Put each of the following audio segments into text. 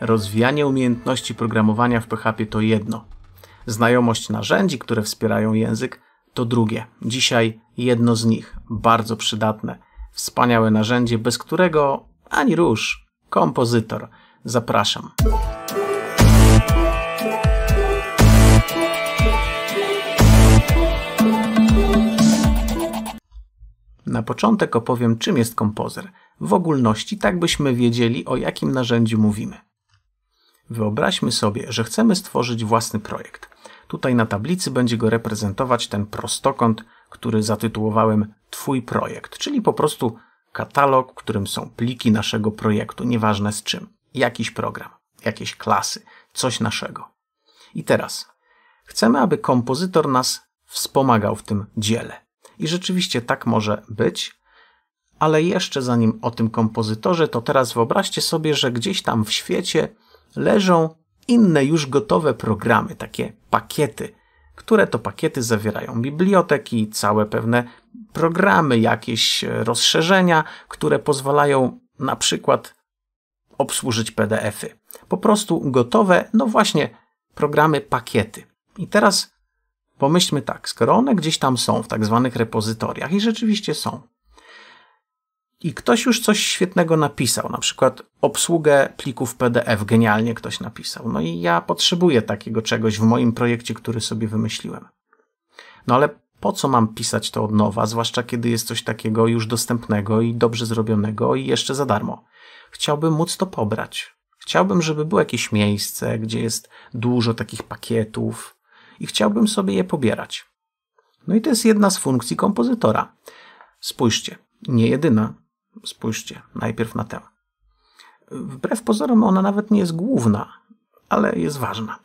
Rozwijanie umiejętności programowania w PHP to jedno. Znajomość narzędzi, które wspierają język, to drugie. Dzisiaj jedno z nich, bardzo przydatne. Wspaniałe narzędzie, bez którego ani rusz. Kompozytor. Zapraszam. Na początek opowiem, czym jest kompozer. W ogólności, tak byśmy wiedzieli, o jakim narzędziu mówimy. Wyobraźmy sobie, że chcemy stworzyć własny projekt. Tutaj na tablicy będzie go reprezentować ten prostokąt, który zatytułowałem Twój projekt, czyli po prostu katalog, w którym są pliki naszego projektu, nieważne z czym. Jakiś program, jakieś klasy, coś naszego. I teraz chcemy, aby kompozytor nas wspomagał w tym dziele. I rzeczywiście tak może być, ale jeszcze zanim o tym kompozytorze, to teraz wyobraźcie sobie, że gdzieś tam w świecie leżą inne już gotowe programy, takie pakiety, które to pakiety zawierają biblioteki, całe pewne programy, jakieś e, rozszerzenia, które pozwalają na przykład obsłużyć PDFy. Po prostu gotowe, no właśnie, programy pakiety. I teraz pomyślmy tak, skoro one gdzieś tam są w tak zwanych repozytoriach i rzeczywiście są, i ktoś już coś świetnego napisał, na przykład obsługę plików PDF genialnie ktoś napisał. No i ja potrzebuję takiego czegoś w moim projekcie, który sobie wymyśliłem. No ale po co mam pisać to od nowa, zwłaszcza kiedy jest coś takiego już dostępnego i dobrze zrobionego i jeszcze za darmo? Chciałbym móc to pobrać. Chciałbym, żeby było jakieś miejsce, gdzie jest dużo takich pakietów i chciałbym sobie je pobierać. No i to jest jedna z funkcji kompozytora. Spójrzcie, nie jedyna, Spójrzcie najpierw na tę. Wbrew pozorom ona nawet nie jest główna, ale jest ważna.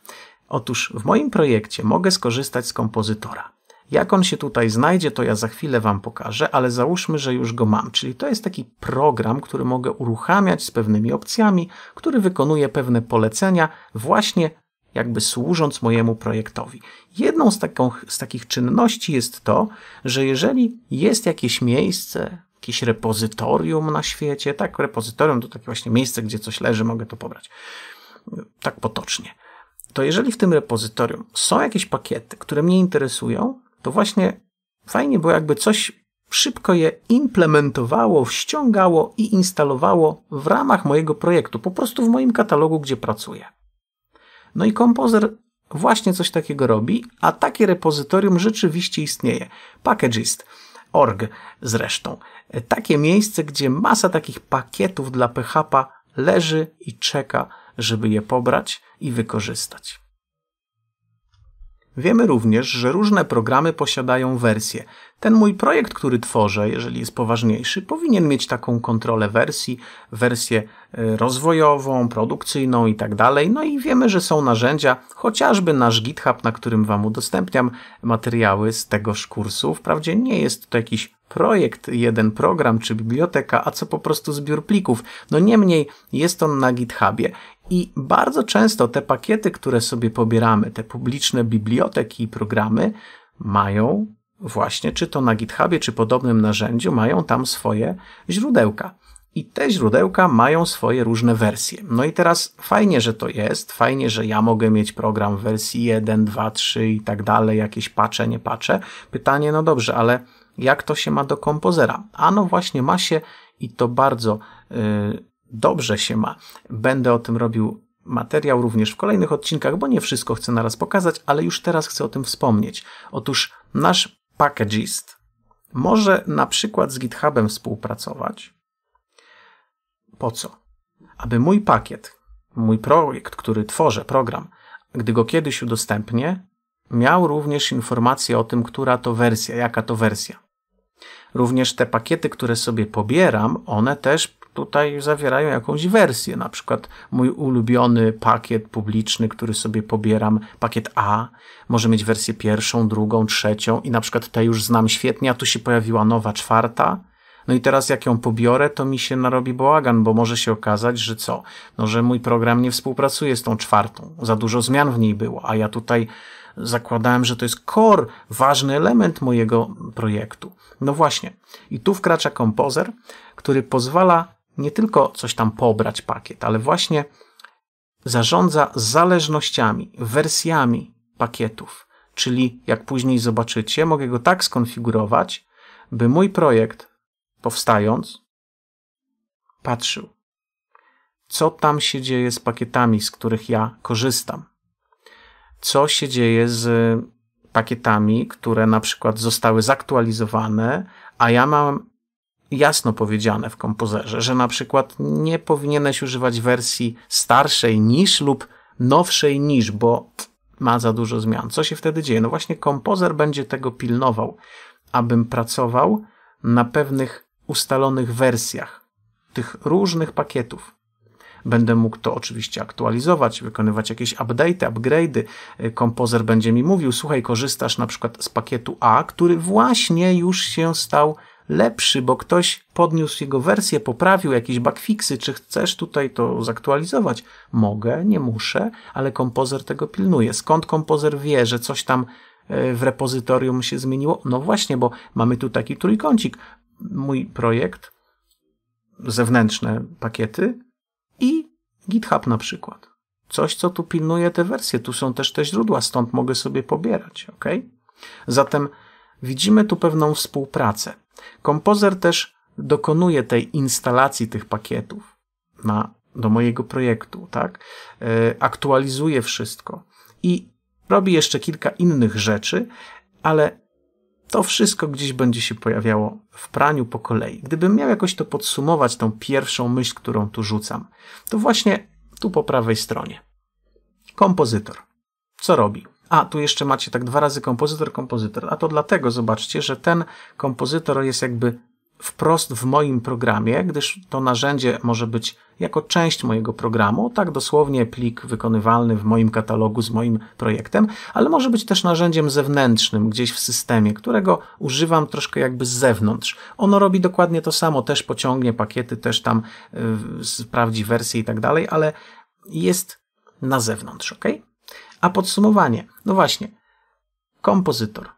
Otóż w moim projekcie mogę skorzystać z kompozytora. Jak on się tutaj znajdzie, to ja za chwilę Wam pokażę, ale załóżmy, że już go mam. Czyli to jest taki program, który mogę uruchamiać z pewnymi opcjami, który wykonuje pewne polecenia, właśnie jakby służąc mojemu projektowi. Jedną z, taką, z takich czynności jest to, że jeżeli jest jakieś miejsce jakieś repozytorium na świecie. Tak, repozytorium to takie właśnie miejsce, gdzie coś leży, mogę to pobrać. Tak potocznie. To jeżeli w tym repozytorium są jakieś pakiety, które mnie interesują, to właśnie fajnie było, jakby coś szybko je implementowało, ściągało i instalowało w ramach mojego projektu, po prostu w moim katalogu, gdzie pracuję. No i kompozer właśnie coś takiego robi, a takie repozytorium rzeczywiście istnieje. Packagist zresztą. Takie miejsce, gdzie masa takich pakietów dla PHP leży i czeka, żeby je pobrać i wykorzystać. Wiemy również, że różne programy posiadają wersje. Ten mój projekt, który tworzę, jeżeli jest poważniejszy, powinien mieć taką kontrolę wersji, wersję y, rozwojową, produkcyjną itd. Tak no i wiemy, że są narzędzia, chociażby nasz GitHub, na którym Wam udostępniam materiały z tegoż kursu. Wprawdzie nie jest to jakiś projekt, jeden program czy biblioteka, a co po prostu zbiór plików. No niemniej jest on na GitHubie i bardzo często te pakiety, które sobie pobieramy, te publiczne biblioteki i programy, mają właśnie, czy to na GitHubie, czy podobnym narzędziu, mają tam swoje źródełka. I te źródełka mają swoje różne wersje. No i teraz fajnie, że to jest, fajnie, że ja mogę mieć program w wersji 1, 2, 3 i tak dalej, jakieś pacze, nie pacze. Pytanie, no dobrze, ale jak to się ma do kompozera? Ano właśnie ma się i to bardzo yy, dobrze się ma. Będę o tym robił materiał również w kolejnych odcinkach, bo nie wszystko chcę naraz pokazać, ale już teraz chcę o tym wspomnieć. Otóż nasz packagist może na przykład z GitHubem współpracować. Po co? Aby mój pakiet, mój projekt, który tworzę, program, gdy go kiedyś udostępnię, miał również informację o tym, która to wersja, jaka to wersja. Również te pakiety, które sobie pobieram, one też tutaj zawierają jakąś wersję. Na przykład mój ulubiony pakiet publiczny, który sobie pobieram, pakiet A, może mieć wersję pierwszą, drugą, trzecią i na przykład tę już znam świetnie, a tu się pojawiła nowa czwarta. No i teraz jak ją pobiorę, to mi się narobi bałagan, bo może się okazać, że co? No, że mój program nie współpracuje z tą czwartą. Za dużo zmian w niej było, a ja tutaj zakładałem, że to jest core, ważny element mojego projektu. No właśnie. I tu wkracza kompozer, który pozwala nie tylko coś tam pobrać pakiet, ale właśnie zarządza zależnościami, wersjami pakietów. Czyli jak później zobaczycie, mogę go tak skonfigurować, by mój projekt powstając patrzył, co tam się dzieje z pakietami, z których ja korzystam. Co się dzieje z pakietami, które na przykład zostały zaktualizowane, a ja mam jasno powiedziane w kompozerze, że na przykład nie powinieneś używać wersji starszej niż lub nowszej niż, bo ma za dużo zmian. Co się wtedy dzieje? No właśnie kompozer będzie tego pilnował, abym pracował na pewnych ustalonych wersjach tych różnych pakietów. Będę mógł to oczywiście aktualizować, wykonywać jakieś update'y, upgrade'y. Kompozer będzie mi mówił, słuchaj, korzystasz na przykład z pakietu A, który właśnie już się stał lepszy, bo ktoś podniósł jego wersję, poprawił jakieś bugfixy, czy chcesz tutaj to zaktualizować? Mogę, nie muszę, ale kompozer tego pilnuje. Skąd kompozer wie, że coś tam e, w repozytorium się zmieniło? No właśnie, bo mamy tu taki trójkącik. Mój projekt, zewnętrzne pakiety i GitHub na przykład. Coś, co tu pilnuje te wersje. Tu są też te źródła, stąd mogę sobie pobierać. ok? Zatem widzimy tu pewną współpracę. Kompozer też dokonuje tej instalacji tych pakietów na, do mojego projektu, tak? E, aktualizuje wszystko i robi jeszcze kilka innych rzeczy, ale to wszystko gdzieś będzie się pojawiało w praniu po kolei. Gdybym miał jakoś to podsumować, tą pierwszą myśl, którą tu rzucam, to właśnie tu po prawej stronie. Kompozytor. Co robi? A, tu jeszcze macie tak dwa razy kompozytor, kompozytor. A to dlatego, zobaczcie, że ten kompozytor jest jakby wprost w moim programie, gdyż to narzędzie może być jako część mojego programu, tak dosłownie plik wykonywalny w moim katalogu z moim projektem, ale może być też narzędziem zewnętrznym gdzieś w systemie, którego używam troszkę jakby z zewnątrz. Ono robi dokładnie to samo, też pociągnie pakiety, też tam yy, sprawdzi wersję i tak dalej, ale jest na zewnątrz, ok? A podsumowanie. No właśnie. Kompozytor.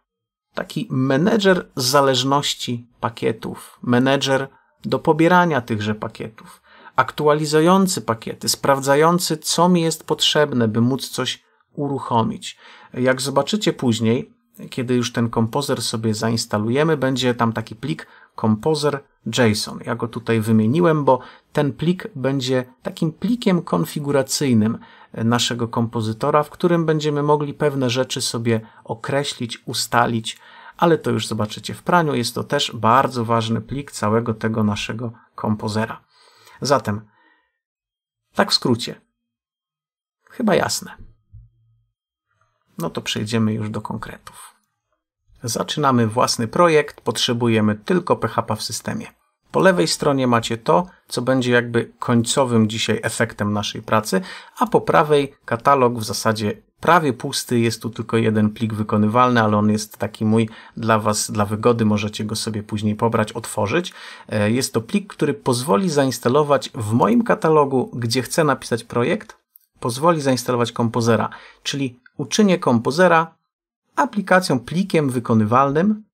Taki menedżer zależności pakietów, menedżer do pobierania tychże pakietów, aktualizujący pakiety, sprawdzający, co mi jest potrzebne, by móc coś uruchomić. Jak zobaczycie później, kiedy już ten kompozer sobie zainstalujemy, będzie tam taki plik kompozer JSON. Ja go tutaj wymieniłem, bo ten plik będzie takim plikiem konfiguracyjnym, naszego kompozytora, w którym będziemy mogli pewne rzeczy sobie określić, ustalić, ale to już zobaczycie w praniu. Jest to też bardzo ważny plik całego tego naszego kompozera. Zatem, tak w skrócie. Chyba jasne. No to przejdziemy już do konkretów. Zaczynamy własny projekt, potrzebujemy tylko PHP w systemie. Po lewej stronie macie to, co będzie jakby końcowym dzisiaj efektem naszej pracy, a po prawej katalog w zasadzie prawie pusty, jest tu tylko jeden plik wykonywalny, ale on jest taki mój dla Was, dla wygody, możecie go sobie później pobrać, otworzyć. E, jest to plik, który pozwoli zainstalować w moim katalogu, gdzie chcę napisać projekt, pozwoli zainstalować kompozera, czyli uczynię kompozera aplikacją, plikiem wykonywalnym.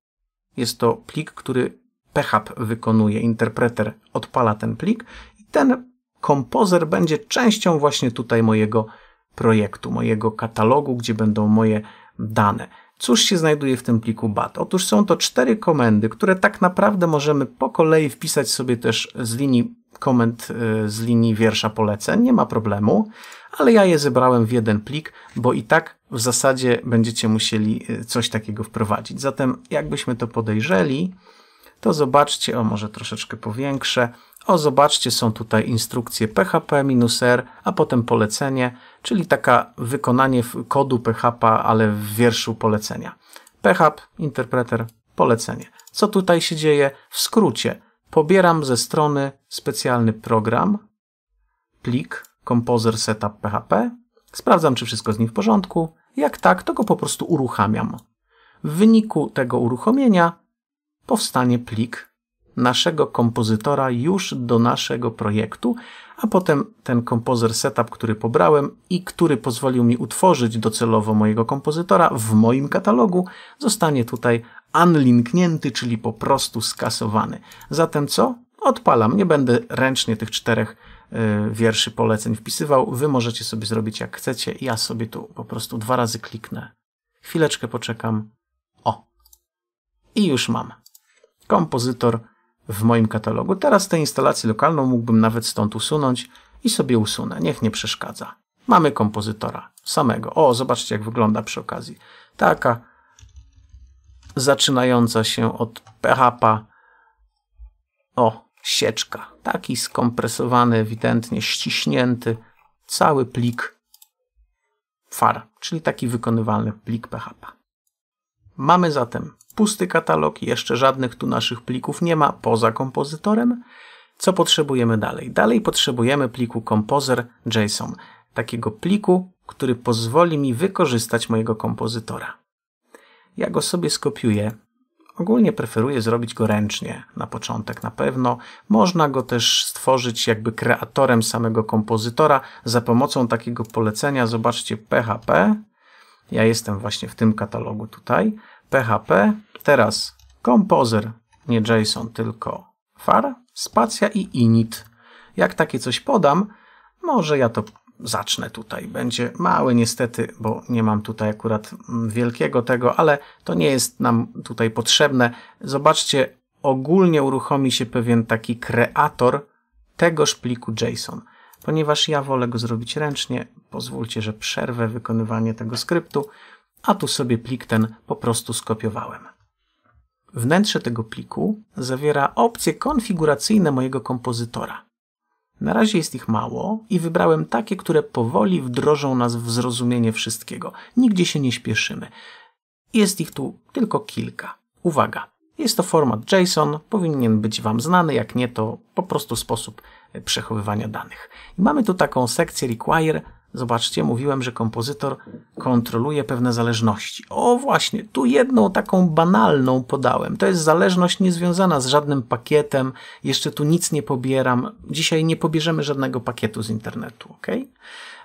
Jest to plik, który PHAP wykonuje, interpreter odpala ten plik i ten kompozer będzie częścią właśnie tutaj mojego projektu, mojego katalogu, gdzie będą moje dane. Cóż się znajduje w tym pliku BAT? Otóż są to cztery komendy, które tak naprawdę możemy po kolei wpisać sobie też z linii komend, e, z linii wiersza poleceń, nie ma problemu, ale ja je zebrałem w jeden plik, bo i tak w zasadzie będziecie musieli e, coś takiego wprowadzić. Zatem jakbyśmy to podejrzeli, to zobaczcie, o może troszeczkę powiększę, o zobaczcie, są tutaj instrukcje php-r, a potem polecenie, czyli taka wykonanie kodu PHP, ale w wierszu polecenia. PHP, interpreter, polecenie. Co tutaj się dzieje? W skrócie, pobieram ze strony specjalny program, plik Composer Setup PHP, sprawdzam, czy wszystko z nim w porządku. Jak tak, to go po prostu uruchamiam. W wyniku tego uruchomienia powstanie plik naszego kompozytora już do naszego projektu, a potem ten kompozer setup, który pobrałem i który pozwolił mi utworzyć docelowo mojego kompozytora w moim katalogu, zostanie tutaj unlinknięty, czyli po prostu skasowany. Zatem co? Odpalam. Nie będę ręcznie tych czterech y, wierszy poleceń wpisywał. Wy możecie sobie zrobić jak chcecie. Ja sobie tu po prostu dwa razy kliknę. Chwileczkę poczekam. O. I już mam kompozytor w moim katalogu. Teraz tę instalację lokalną mógłbym nawet stąd usunąć i sobie usunę. Niech nie przeszkadza. Mamy kompozytora samego. O, zobaczcie jak wygląda przy okazji. Taka zaczynająca się od php o, sieczka. Taki skompresowany, ewidentnie ściśnięty cały plik far, czyli taki wykonywalny plik PHP. Mamy zatem pusty katalog, jeszcze żadnych tu naszych plików nie ma poza kompozytorem. Co potrzebujemy dalej? Dalej potrzebujemy pliku composer.json, takiego pliku, który pozwoli mi wykorzystać mojego kompozytora. Ja go sobie skopiuję. Ogólnie preferuję zrobić go ręcznie na początek na pewno. Można go też stworzyć jakby kreatorem samego kompozytora za pomocą takiego polecenia. Zobaczcie php ja jestem właśnie w tym katalogu tutaj. PHP, teraz Composer. nie JSON, tylko far, spacja i init. Jak takie coś podam, może ja to zacznę tutaj. Będzie mały niestety, bo nie mam tutaj akurat mm, wielkiego tego, ale to nie jest nam tutaj potrzebne. Zobaczcie, ogólnie uruchomi się pewien taki kreator tegoż pliku JSON. Ponieważ ja wolę go zrobić ręcznie, pozwólcie, że przerwę wykonywanie tego skryptu, a tu sobie plik ten po prostu skopiowałem. Wnętrze tego pliku zawiera opcje konfiguracyjne mojego kompozytora. Na razie jest ich mało i wybrałem takie, które powoli wdrożą nas w zrozumienie wszystkiego. Nigdzie się nie śpieszymy. Jest ich tu tylko kilka. Uwaga! Jest to format JSON, powinien być Wam znany, jak nie to po prostu sposób przechowywania danych. I mamy tu taką sekcję require. Zobaczcie, mówiłem, że kompozytor kontroluje pewne zależności. O właśnie, tu jedną taką banalną podałem. To jest zależność niezwiązana z żadnym pakietem. Jeszcze tu nic nie pobieram. Dzisiaj nie pobierzemy żadnego pakietu z internetu, ok?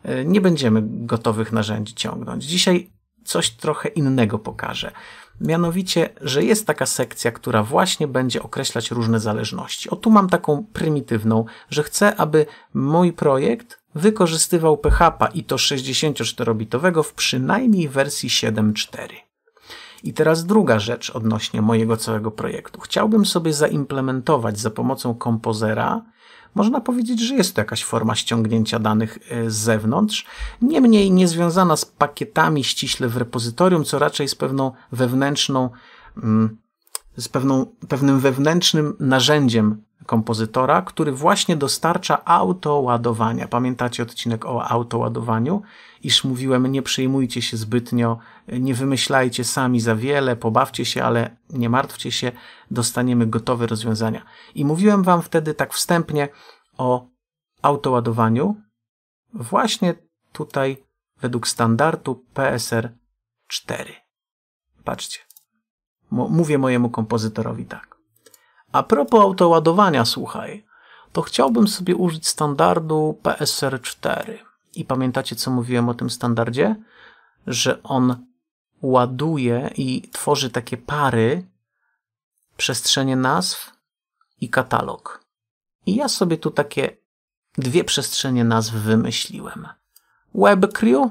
E, nie będziemy gotowych narzędzi ciągnąć. Dzisiaj coś trochę innego pokażę mianowicie, że jest taka sekcja, która właśnie będzie określać różne zależności. O tu mam taką prymitywną, że chcę, aby mój projekt wykorzystywał PHP i to 64-bitowego w przynajmniej wersji 7.4. I teraz druga rzecz odnośnie mojego całego projektu. Chciałbym sobie zaimplementować za pomocą kompozera można powiedzieć, że jest to jakaś forma ściągnięcia danych e, z zewnątrz, niemniej niezwiązana z pakietami ściśle w repozytorium, co raczej z pewną wewnętrzną, mm, z pewną, pewnym wewnętrznym narzędziem kompozytora, który właśnie dostarcza autoładowania. Pamiętacie odcinek o autoładowaniu? Iż mówiłem, nie przejmujcie się zbytnio, nie wymyślajcie sami za wiele, pobawcie się, ale nie martwcie się, dostaniemy gotowe rozwiązania. I mówiłem wam wtedy tak wstępnie o autoładowaniu, właśnie tutaj według standardu PSR 4. Patrzcie. Mówię mojemu kompozytorowi tak. A propos autoładowania, słuchaj, to chciałbym sobie użyć standardu PSR4. I pamiętacie, co mówiłem o tym standardzie? Że on ładuje i tworzy takie pary przestrzenie nazw i katalog. I ja sobie tu takie dwie przestrzenie nazw wymyśliłem. WebCrew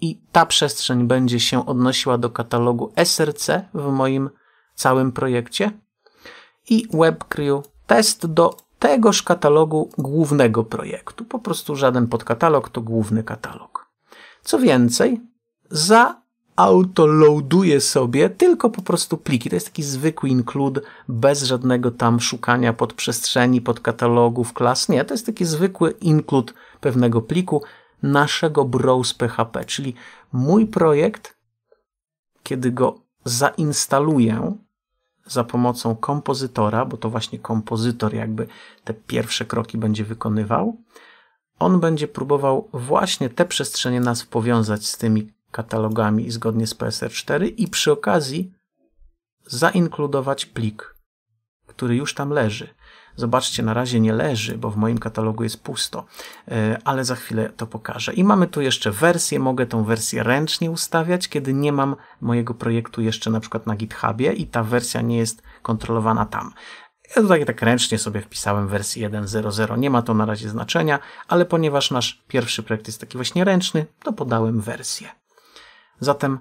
i ta przestrzeń będzie się odnosiła do katalogu SRC w moim całym projekcie i WebCrew test do tegoż katalogu głównego projektu. Po prostu żaden podkatalog to główny katalog. Co więcej, za sobie tylko po prostu pliki. To jest taki zwykły include bez żadnego tam szukania podprzestrzeni, podkatalogów, klas. Nie, to jest taki zwykły include pewnego pliku naszego browse PHP, czyli mój projekt, kiedy go zainstaluję, za pomocą kompozytora, bo to właśnie kompozytor jakby te pierwsze kroki będzie wykonywał. On będzie próbował właśnie te przestrzenie nazw powiązać z tymi katalogami zgodnie z PSR4 i przy okazji zainkludować plik, który już tam leży. Zobaczcie, na razie nie leży, bo w moim katalogu jest pusto, e, ale za chwilę to pokażę. I mamy tu jeszcze wersję, mogę tą wersję ręcznie ustawiać, kiedy nie mam mojego projektu jeszcze na przykład na GitHubie i ta wersja nie jest kontrolowana tam. Ja tutaj tak ręcznie sobie wpisałem wersję 1.0.0, nie ma to na razie znaczenia, ale ponieważ nasz pierwszy projekt jest taki właśnie ręczny, to podałem wersję. Zatem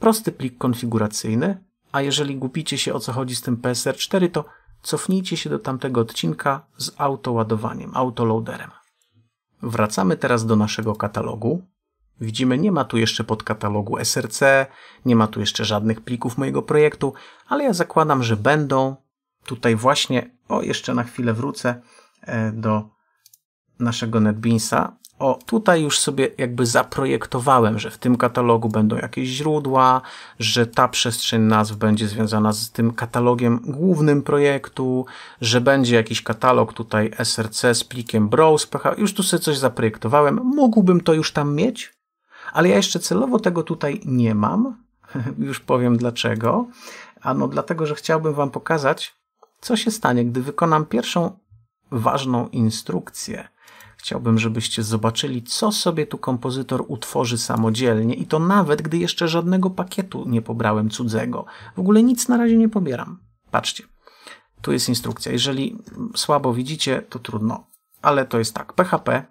prosty plik konfiguracyjny, a jeżeli głupicie się o co chodzi z tym PSR4, to cofnijcie się do tamtego odcinka z autoładowaniem, autoloaderem. Wracamy teraz do naszego katalogu. Widzimy, nie ma tu jeszcze podkatalogu SRC, nie ma tu jeszcze żadnych plików mojego projektu, ale ja zakładam, że będą tutaj właśnie, o jeszcze na chwilę wrócę e, do naszego NetBeansa o tutaj już sobie jakby zaprojektowałem, że w tym katalogu będą jakieś źródła, że ta przestrzeń nazw będzie związana z tym katalogiem głównym projektu, że będzie jakiś katalog tutaj SRC z plikiem browse, PH. już tu sobie coś zaprojektowałem, mógłbym to już tam mieć, ale ja jeszcze celowo tego tutaj nie mam, już powiem dlaczego, ano dlatego, że chciałbym Wam pokazać, co się stanie, gdy wykonam pierwszą ważną instrukcję, Chciałbym, żebyście zobaczyli, co sobie tu kompozytor utworzy samodzielnie i to nawet, gdy jeszcze żadnego pakietu nie pobrałem cudzego. W ogóle nic na razie nie pobieram. Patrzcie, tu jest instrukcja. Jeżeli słabo widzicie, to trudno, ale to jest tak. PHP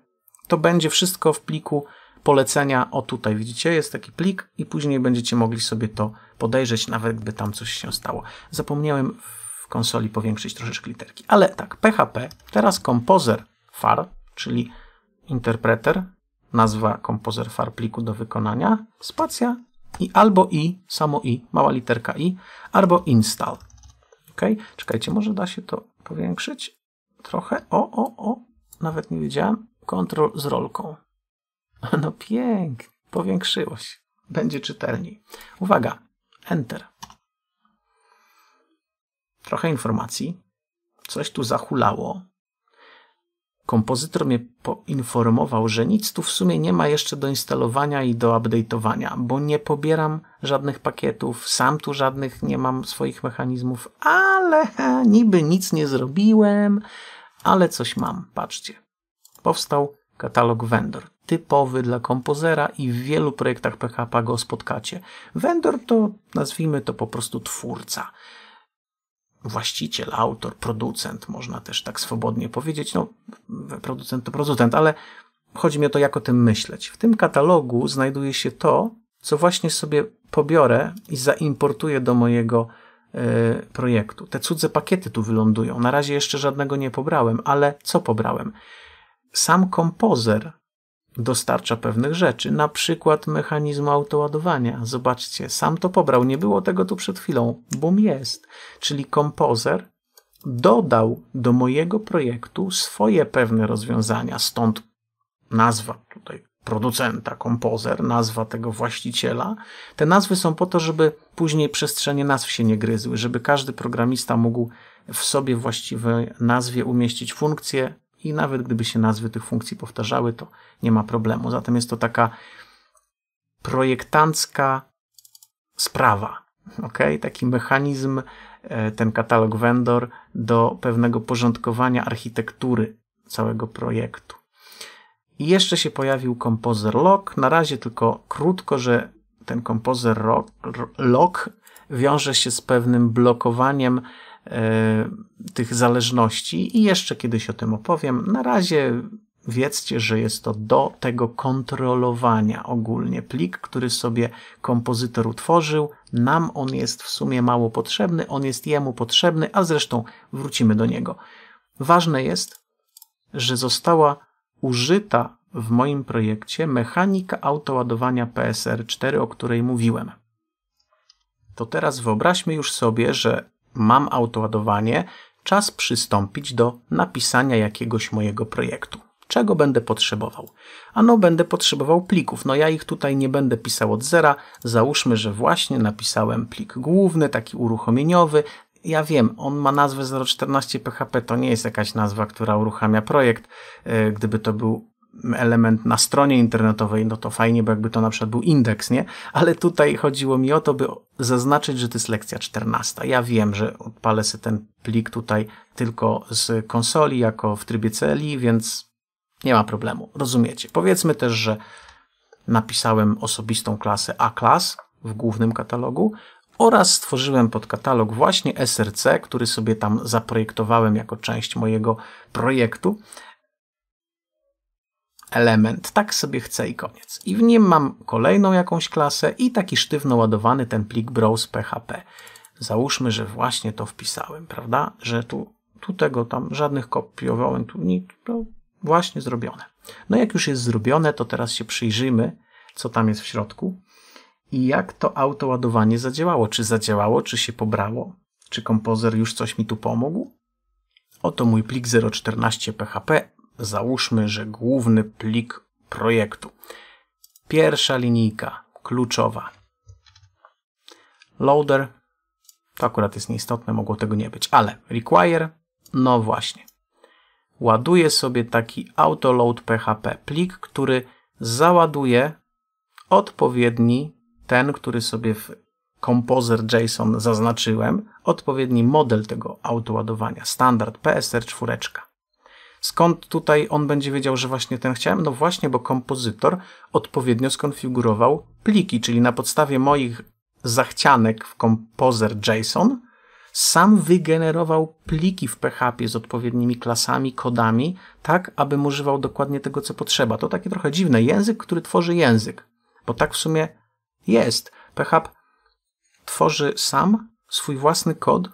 to będzie wszystko w pliku polecenia. O tutaj widzicie, jest taki plik i później będziecie mogli sobie to podejrzeć, nawet gdy tam coś się stało. Zapomniałem w konsoli powiększyć troszeczkę literki, ale tak, PHP, teraz kompozer far, czyli interpreter, nazwa kompozer far pliku do wykonania, spacja i albo i, samo i, mała literka i, albo install. Ok, czekajcie, może da się to powiększyć trochę. O, o, o, nawet nie widziałem. Control z rolką. No pięknie, powiększyło się. Będzie czytelniej. Uwaga, Enter. Trochę informacji. Coś tu zachulało. Kompozytor mnie poinformował, że nic tu w sumie nie ma jeszcze do instalowania i do update'owania, bo nie pobieram żadnych pakietów, sam tu żadnych nie mam swoich mechanizmów, ale niby nic nie zrobiłem, ale coś mam, patrzcie. Powstał katalog vendor, typowy dla kompozera i w wielu projektach PHP go spotkacie. Vendor to, nazwijmy to po prostu twórca właściciel, autor, producent, można też tak swobodnie powiedzieć. No, producent to producent, ale chodzi mi o to, jak o tym myśleć. W tym katalogu znajduje się to, co właśnie sobie pobiorę i zaimportuję do mojego e, projektu. Te cudze pakiety tu wylądują. Na razie jeszcze żadnego nie pobrałem, ale co pobrałem? Sam kompozer dostarcza pewnych rzeczy, na przykład mechanizmu autoładowania. Zobaczcie, sam to pobrał, nie było tego tu przed chwilą. Bum jest. Czyli kompozer dodał do mojego projektu swoje pewne rozwiązania, stąd nazwa tutaj producenta, kompozer, nazwa tego właściciela. Te nazwy są po to, żeby później przestrzenie nazw się nie gryzły, żeby każdy programista mógł w sobie właściwej nazwie umieścić funkcję, i nawet gdyby się nazwy tych funkcji powtarzały, to nie ma problemu. Zatem jest to taka projektancka sprawa, ok? Taki mechanizm, e, ten katalog vendor do pewnego porządkowania architektury całego projektu. I jeszcze się pojawił Composer Lock. Na razie tylko krótko, że ten Composer Lock wiąże się z pewnym blokowaniem E, tych zależności i jeszcze kiedyś o tym opowiem. Na razie wiedzcie, że jest to do tego kontrolowania ogólnie. Plik, który sobie kompozytor utworzył, nam on jest w sumie mało potrzebny, on jest jemu potrzebny, a zresztą wrócimy do niego. Ważne jest, że została użyta w moim projekcie mechanika autoładowania PSR4, o której mówiłem. To teraz wyobraźmy już sobie, że mam autoładowanie, czas przystąpić do napisania jakiegoś mojego projektu. Czego będę potrzebował? Ano, będę potrzebował plików. No ja ich tutaj nie będę pisał od zera. Załóżmy, że właśnie napisałem plik główny, taki uruchomieniowy. Ja wiem, on ma nazwę 014 PHP, to nie jest jakaś nazwa, która uruchamia projekt. E, gdyby to był element na stronie internetowej, no to fajnie, bo jakby to na przykład był indeks, nie? Ale tutaj chodziło mi o to, by zaznaczyć, że to jest lekcja 14. Ja wiem, że odpalę sobie ten plik tutaj tylko z konsoli, jako w trybie CLI, więc nie ma problemu. Rozumiecie. Powiedzmy też, że napisałem osobistą klasę A-klas w głównym katalogu oraz stworzyłem podkatalog właśnie SRC, który sobie tam zaprojektowałem jako część mojego projektu element, tak sobie chcę i koniec. I w nim mam kolejną jakąś klasę i taki sztywno ładowany ten plik browse PHP. Załóżmy, że właśnie to wpisałem, prawda? Że tu, tu tego tam żadnych kopiowałem, tu nic, to właśnie zrobione. No jak już jest zrobione, to teraz się przyjrzyjmy, co tam jest w środku i jak to autoładowanie zadziałało. Czy zadziałało, czy się pobrało? Czy kompozer już coś mi tu pomógł? Oto mój plik 014 PHP załóżmy, że główny plik projektu. Pierwsza linijka, kluczowa. Loader, to akurat jest nieistotne, mogło tego nie być, ale require, no właśnie. Ładuje sobie taki autoload PHP, plik, który załaduje odpowiedni, ten, który sobie w Composer JSON zaznaczyłem, odpowiedni model tego autoładowania, standard PSR 4. Skąd tutaj on będzie wiedział, że właśnie ten chciałem? No właśnie, bo kompozytor odpowiednio skonfigurował pliki, czyli na podstawie moich zachcianek w kompozer JSON sam wygenerował pliki w PHP z odpowiednimi klasami, kodami, tak abym używał dokładnie tego, co potrzeba. To takie trochę dziwne. Język, który tworzy język, bo tak w sumie jest. PHP tworzy sam swój własny kod,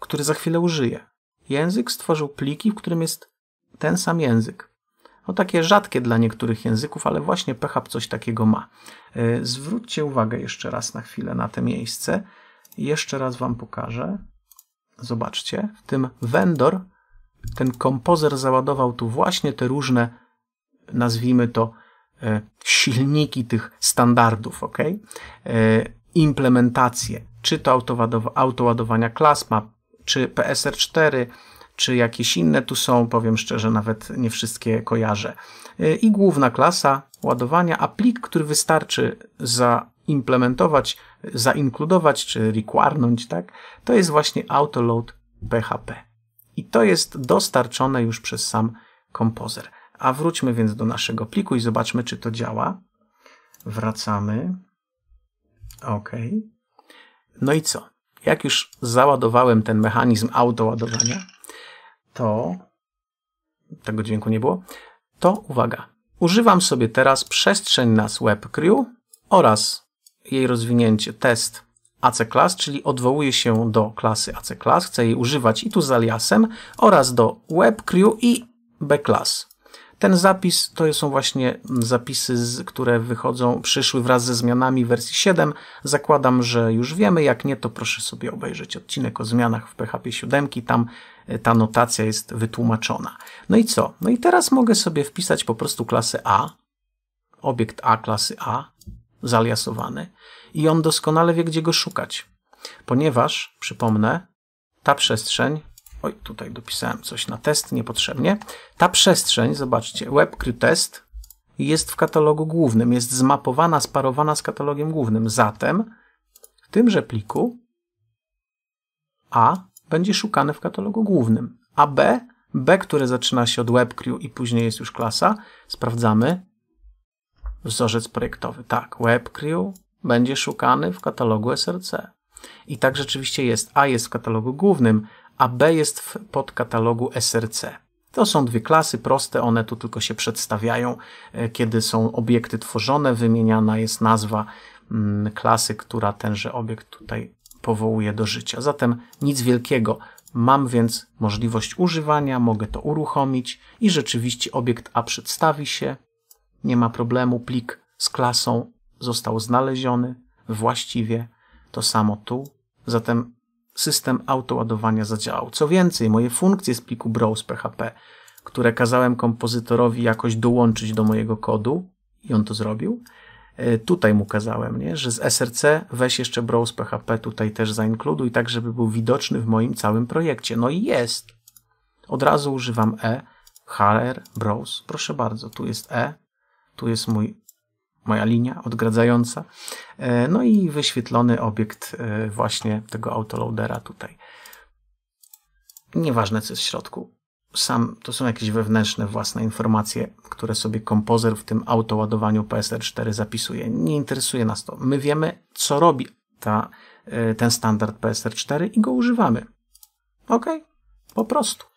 który za chwilę użyje. Język stworzył pliki, w którym jest ten sam język. No takie rzadkie dla niektórych języków, ale właśnie PHP coś takiego ma. E, zwróćcie uwagę jeszcze raz na chwilę na to miejsce. Jeszcze raz Wam pokażę. Zobaczcie, w tym vendor ten kompozer załadował tu właśnie te różne, nazwijmy to, e, silniki tych standardów, ok? E, implementacje, czy to autoładowania klas, ma czy PSR4, czy jakieś inne tu są, powiem szczerze, nawet nie wszystkie kojarzę. Y, I główna klasa ładowania, a plik, który wystarczy zaimplementować, zainkludować, czy requirnąć, tak? To jest właśnie autoload PHP. I to jest dostarczone już przez sam kompozer. A wróćmy więc do naszego pliku i zobaczmy, czy to działa. Wracamy. OK. No i co? jak już załadowałem ten mechanizm autoładowania, to tego dźwięku nie było, to uwaga, używam sobie teraz przestrzeń nas WebCrew oraz jej rozwinięcie test AC-class, czyli odwołuję się do klasy AC-class, chcę jej używać i tu z aliasem oraz do WebCrew i B-class. Ten zapis to są właśnie zapisy, które wychodzą, przyszły wraz ze zmianami wersji 7. Zakładam, że już wiemy, jak nie, to proszę sobie obejrzeć odcinek o zmianach w PHP 7, tam e, ta notacja jest wytłumaczona. No i co? No i teraz mogę sobie wpisać po prostu klasę A, obiekt A klasy A, zaliasowany i on doskonale wie, gdzie go szukać. Ponieważ, przypomnę, ta przestrzeń Oj, tutaj dopisałem coś na test niepotrzebnie. Ta przestrzeń, zobaczcie, WebCryTest jest w katalogu głównym, jest zmapowana, sparowana z katalogiem głównym. Zatem w tymże pliku A będzie szukane w katalogu głównym, a B, B, które zaczyna się od WebCrew i później jest już klasa, sprawdzamy wzorzec projektowy. Tak, WebCrew będzie szukany w katalogu SRC. I tak rzeczywiście jest. A jest w katalogu głównym, a B jest w podkatalogu SRC. To są dwie klasy proste, one tu tylko się przedstawiają. E, kiedy są obiekty tworzone, wymieniana jest nazwa mm, klasy, która tenże obiekt tutaj powołuje do życia. Zatem nic wielkiego. Mam więc możliwość używania, mogę to uruchomić i rzeczywiście obiekt A przedstawi się. Nie ma problemu, plik z klasą został znaleziony właściwie. To samo tu. Zatem system autoładowania zadziałał. Co więcej, moje funkcje z pliku browse PHP, które kazałem kompozytorowi jakoś dołączyć do mojego kodu i on to zrobił, e, tutaj mu kazałem, nie? że z SRC weź jeszcze browse PHP tutaj też zainkluduj, tak żeby był widoczny w moim całym projekcie. No i jest. Od razu używam E, HR, browse, proszę bardzo, tu jest E, tu jest mój moja linia odgradzająca. E, no i wyświetlony obiekt e, właśnie tego autoloadera tutaj. Nieważne co jest w środku. Sam, to są jakieś wewnętrzne własne informacje, które sobie kompozer w tym autoładowaniu PSR4 zapisuje. Nie interesuje nas to. My wiemy, co robi ta, e, ten standard PSR4 i go używamy. Ok? Po prostu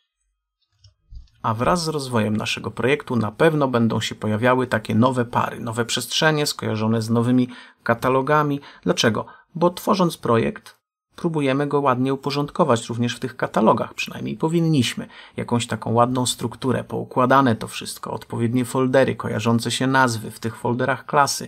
a wraz z rozwojem naszego projektu na pewno będą się pojawiały takie nowe pary, nowe przestrzenie skojarzone z nowymi katalogami. Dlaczego? Bo tworząc projekt, próbujemy go ładnie uporządkować również w tych katalogach, przynajmniej powinniśmy. Jakąś taką ładną strukturę, poukładane to wszystko, odpowiednie foldery, kojarzące się nazwy w tych folderach klasy.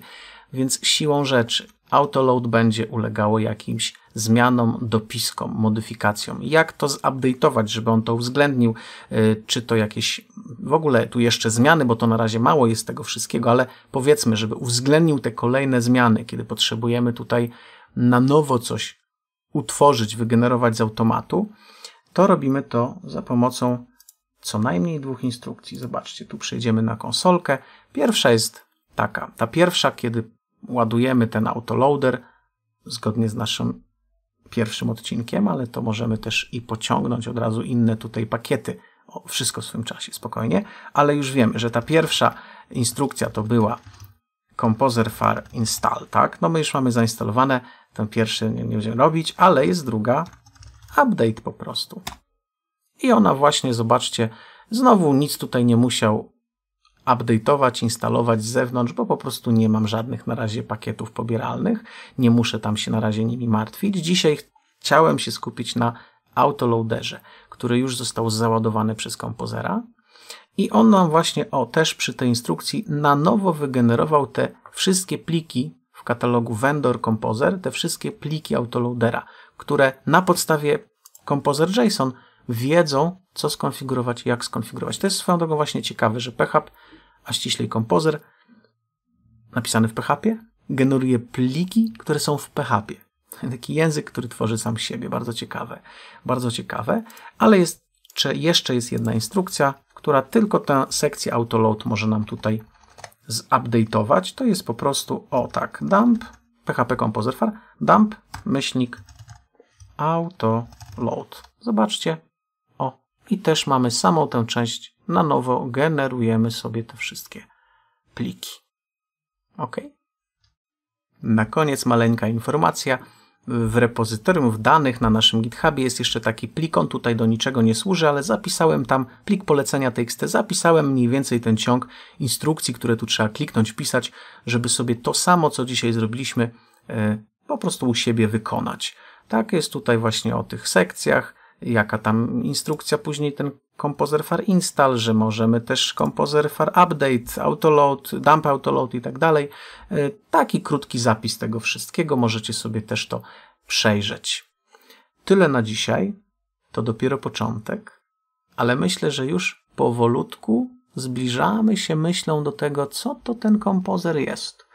Więc siłą rzeczy autoload będzie ulegało jakimś zmianą, dopiską, modyfikacją. Jak to zupdate'ować, żeby on to uwzględnił? Y, czy to jakieś w ogóle tu jeszcze zmiany, bo to na razie mało jest tego wszystkiego, ale powiedzmy, żeby uwzględnił te kolejne zmiany, kiedy potrzebujemy tutaj na nowo coś utworzyć, wygenerować z automatu, to robimy to za pomocą co najmniej dwóch instrukcji. Zobaczcie, tu przejdziemy na konsolkę. Pierwsza jest taka. Ta pierwsza, kiedy ładujemy ten autoloader zgodnie z naszym pierwszym odcinkiem, ale to możemy też i pociągnąć od razu inne tutaj pakiety. O, wszystko w swym czasie, spokojnie. Ale już wiemy, że ta pierwsza instrukcja to była Composer Far Install, tak? No my już mamy zainstalowane, ten pierwszy nie, nie będziemy robić, ale jest druga, update po prostu. I ona właśnie, zobaczcie, znowu nic tutaj nie musiał update'ować, instalować z zewnątrz, bo po prostu nie mam żadnych na razie pakietów pobieralnych. Nie muszę tam się na razie nimi martwić. Dzisiaj chciałem się skupić na autoloaderze, który już został załadowany przez kompozera. I on nam właśnie, o, też przy tej instrukcji na nowo wygenerował te wszystkie pliki w katalogu Vendor Composer, te wszystkie pliki autoloadera, które na podstawie Composer JSON wiedzą, co skonfigurować, jak skonfigurować. To jest swoją drogą właśnie ciekawe, że PHP a ściślej kompozer, napisany w PHP, generuje pliki, które są w PHP. Taki język, który tworzy sam siebie. Bardzo ciekawe. Bardzo ciekawe, ale jest, jeszcze jest jedna instrukcja, która tylko tę sekcję autoload może nam tutaj zupdate'ować. To jest po prostu, o tak, dump, PHP Composer Far, dump, myślnik, autoload. Zobaczcie, i też mamy samą tę część na nowo, generujemy sobie te wszystkie pliki. OK. Na koniec maleńka informacja. W repozytorium w danych na naszym GitHubie jest jeszcze taki plik, on tutaj do niczego nie służy, ale zapisałem tam plik polecenia txt, zapisałem mniej więcej ten ciąg instrukcji, które tu trzeba kliknąć, pisać, żeby sobie to samo, co dzisiaj zrobiliśmy, e, po prostu u siebie wykonać. Tak jest tutaj właśnie o tych sekcjach, jaka tam instrukcja, później ten Composer Far Install, że możemy też Composer Far Update, Autoload, Dump Autoload i tak dalej. E, taki krótki zapis tego wszystkiego, możecie sobie też to przejrzeć. Tyle na dzisiaj, to dopiero początek, ale myślę, że już powolutku zbliżamy się myślą do tego, co to ten kompozer jest.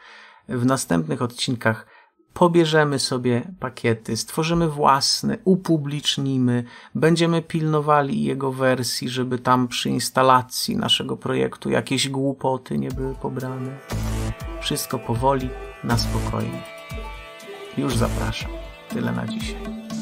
W następnych odcinkach pobierzemy sobie pakiety, stworzymy własne, upublicznimy, będziemy pilnowali jego wersji, żeby tam przy instalacji naszego projektu jakieś głupoty nie były pobrane. Wszystko powoli, na spokojnie. Już zapraszam. Tyle na dzisiaj.